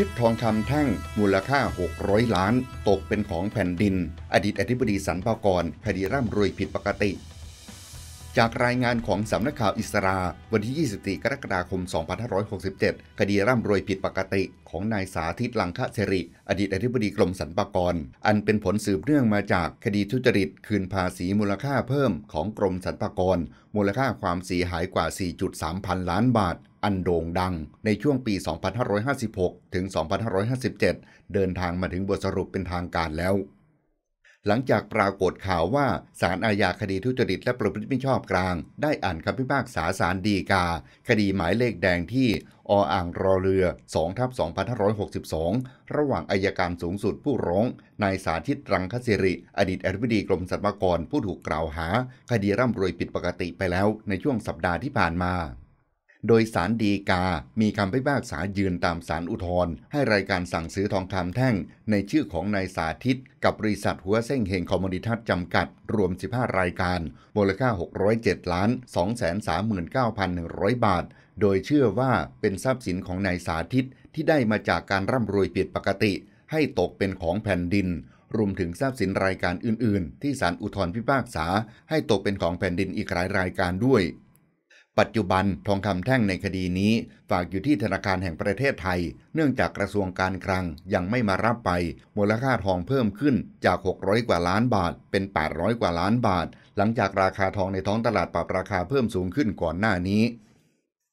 ยึดทองคำแท่งมูลค่า 600 ล้านตกเป็นของแผ่นดินอดีตอธิบดีสรรพากรคดีร่ำรวยผิดปกติ จากรายงานของสำนักข่าวอิสรา วันที่24กรกฎาคม 2567 คดีร่ำรวยผิดปกติ ของนายสาธิตลังคะเสริอดีตอธิบดีกรมสรรพากร อันเป็นผลสืบเนื่องมาจากคดีทุจริต คืนภาษีมูลค่าเพิ่มของกรมสรรพากรมูลค่าความเสียหายกว่า4.3พันล้านบาทอันโด่งดังในช่วงปี 2556 ถึง 2557 เดินทางมาถึงบทสรุปเป็นทางการแล้ว หลังจากปรากฏข่าวว่าสารอาญาคดีทุจริตและประพฤติมิชอบกลาง ได้อ่านคำพิพากษาสารดีกา คดีหมายเลขแดงที่ออ่างรอเรือ2ทับ2562 ระหว่างอายการสูงสุดผู้ร้องนายสาธิตรังคสิริ อดีตอธิบดีกรมสรรพากร ผู้ถูกกล่าวหา คดีร่ำรวยผิดปกติไปแล้วในช่วงสัปดาห์ที่ผ่านมาโดยสารดีกา มีคำพิพากษายืนตามสารอุทธรณ์ให้รายการสั่งซื้อทองคำแท่ง ในชื่อของนายสาธิตกับบริษัทหัวเส้งเฮงคอมมูนิทัตจำกัดรวม 15 รายการมูลค่า 607 ล้าน239,100 บาท โดยเชื่อว่าเป็นทรัพย์สินของนายสาธิต ที่ได้มาจากการร่ำรวยผิดปกติ ให้ตกเป็นของแผ่นดินรวมถึงทรัพย์สินรายการอื่น ๆ ที่สารอุทธรพิพากษา ให้ตกเป็นของแผ่นดินอีกหลายรายการด้วยปัจจุบันทองคำแท่งในคดีนี้ ฝากอยู่ที่ธนาคารแห่งประเทศไทย เนื่องจากกระทรวงการคลังยังไม่มารับไป มูลค่าทองเพิ่มขึ้นจาก 600 กว่าล้านบาท เป็น 800 กว่าล้านบาท หลังจากราคาทองในท้องตลาดปรับราคาเพิ่มสูงขึ้นก่อนหน้านี้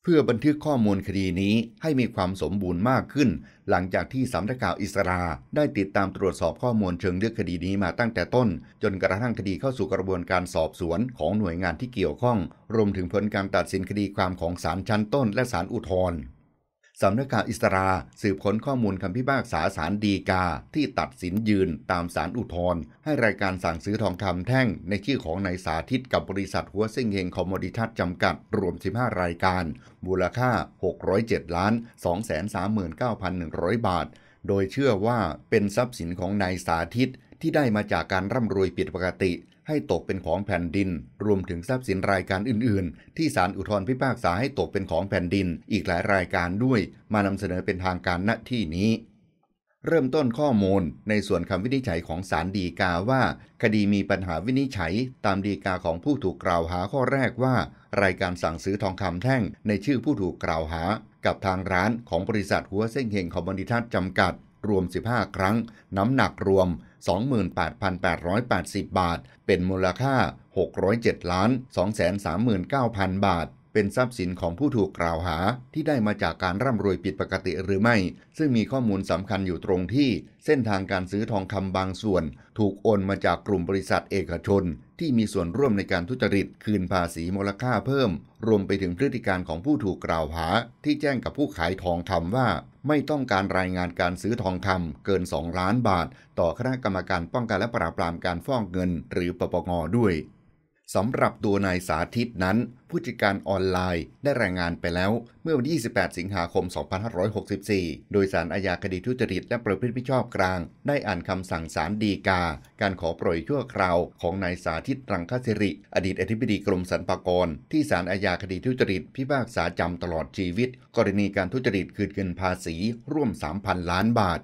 เพื่อบันทึกข้อมูลคดีนี้ให้มีความสมบูรณ์มากขึ้น หลังจากที่สำนักข่าวอิสราได้ติดตามตรวจสอบข้อมูลเชิงลึกคดีนี้มาตั้งแต่ต้น จนกระทั่งคดีเข้าสู่กระบวนการสอบสวนของหน่วยงานที่เกี่ยวข้อง รวมถึงผลการตัดสินคดีความของศาลชั้นต้นและศาลอุทธรณ์สำนักข่าวอิสรา สืบค้นข้อมูลคำพิพากษาสารดีกาที่ตัดสินยืนตามสารอุทธรณ์ให้รายการสั่งซื้อทองคำแท่ง ในชื่อของนายสาธิตกับบริษัทหัวเซิงเฮงคอมมดิทัศจำกัด รวม 15 รายการมูลค่า 607 ล้าน239,100 บาท โดยเชื่อว่าเป็นทรัพย์สินของนายสาธิตที่ได้มาจากการร่ำรวยผิดปกติให้ตกเป็นของแผ่นดิน รวมถึงทรัพย์สินรายการอื่นๆ ที่ศาลอุทธรพิพากษาให้ตกเป็นของแผ่นดิน อีกหลายรายการด้วย มานำเสนอเป็นทางการณที่นี้ เริ่มต้นข้อมูล ในส่วนคำวินิจฉัยของศาลดีกาว่า คดีมีปัญหาวินิจฉัย ตามดีกาของผู้ถูกกล่าวหาข้อแรกว่า รายการสั่งซื้อทองคำแท่งในชื่อผู้ถูกกล่าวหา กับทางร้านของบริษัทหัวเส้งเฮงคอมบอนิทัตจำกัด รวม 15 ครั้ง น้ำหนักรวม28,880 บาท เป็นมูลค่า 607ล้าน239,000 บาท เป็นทรัพย์สินของผู้ถูกกล่าวหา ที่ได้มาจากการร่ำรวยผิดปกติหรือไม่ ซึ่งมีข้อมูลสำคัญอยู่ตรงที่ เส้นทางการซื้อทองคำบางส่วน ถูกโอนมาจากกลุ่มบริษัทเอกชน ที่มีส่วนร่วมในการทุจริตคืนภาษีมูลค่าเพิ่ม รวมไปถึงพฤติการของผู้ถูกกล่าวหาที่แจ้งกับผู้ขายทองคำว่าไม่ต้องการรายงานการซื้อทองคำเกิน 2 ล้านบาท ต่อคณะกรรมการป้องกันและปราบปรามการฟอกเงินหรือปปงด้วยสำหรับตัวนายสาธิตนั้น ผู้จัดการออนไลน์ได้รายงานไปแล้ว เมื่อวันที่ 28 สิงหาคม 2564 โดยสารอาญาคดีทุจริตและประพฤติมิชอบกลาง ได้อ่านคำสั่งสารดีกา การขอปล่อยชั่วคราวของนายสาธิตรังคสิริ อดีตอธิบดีกรมสรรพากร ที่สารอาญาคดีทุจริต พิพากษาจำตลอดชีวิต กรณีการทุจริตคืนเงินภาษี ร่วม 3,000 ล้านบาท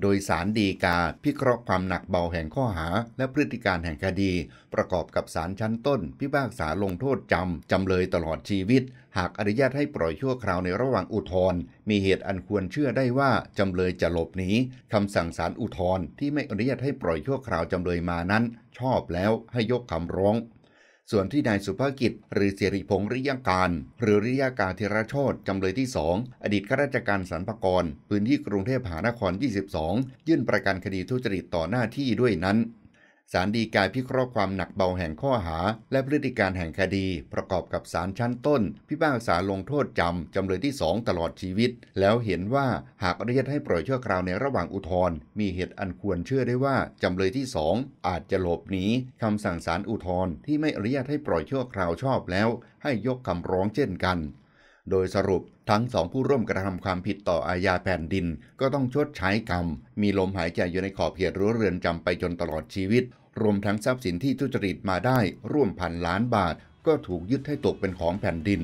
โดยสารดีกาพิเคราะห์ความหนักเบาแห่งข้อหา และพฤติการแห่งคดี ประกอบกับสารชั้นต้น พิพากษาลงโทษจำ จำเลยตลอดชีวิต หากอนุญาตให้ปล่อยชั่วคราวในระหว่างอุทธรณ์มีเหตุอันควรเชื่อได้ว่า จำเลยจะหลบหนีคำสั่งสารอุทธรณ์ที่ไม่อนุญาตให้ปล่อยชั่วคราวจำเลยมานั้น ชอบแล้วให้ยกคำร้องส่วนที่นายสุภกิจ หรือเสรีพงษ์ริยการ หรือริยาการเทรโชตจำเลยที่ 2 อดีตข้าราชการสรรพากรพื้นที่กรุงเทพมหานคร 22 ยื่นประกันคดีทุจริตต่อหน้าที่ด้วยนั้นสารดีกาพิเคราะห์ความหนักเบาแห่งข้อหาและพฤติการแห่งคดีประกอบกับสารชั้นต้นพิพากษาลงโทษจำจำเลยที่2ตลอดชีวิต แล้วเห็นว่าหากอนุญาตให้ปล่อยชั่วคราวในระหว่างอุทธรณ์มีเหตุอันควรเชื่อได้ว่าจำเลยที่2ออาจจะหลบหนีคำสั่งสารอุทธรณ์ที่ไม่อนุญาตให้ปล่อยชั่วคราวชอบแล้วให้ยกคำร้องเช่นกันโดยสรุปทั้งสองผู้ร่วมกระทำความผิดต่ออาญาแผ่นดิน ก็ต้องชดใช้กรรมมีลมหายใจอยู่ในขอบเขตรั้วเรือนจำไปจนตลอดชีวิต รวมทั้งทรัพย์สินที่ทุจริตมาได้ ร่วมพันล้านบาท ก็ถูกยึดให้ตกเป็นของแผ่นดิน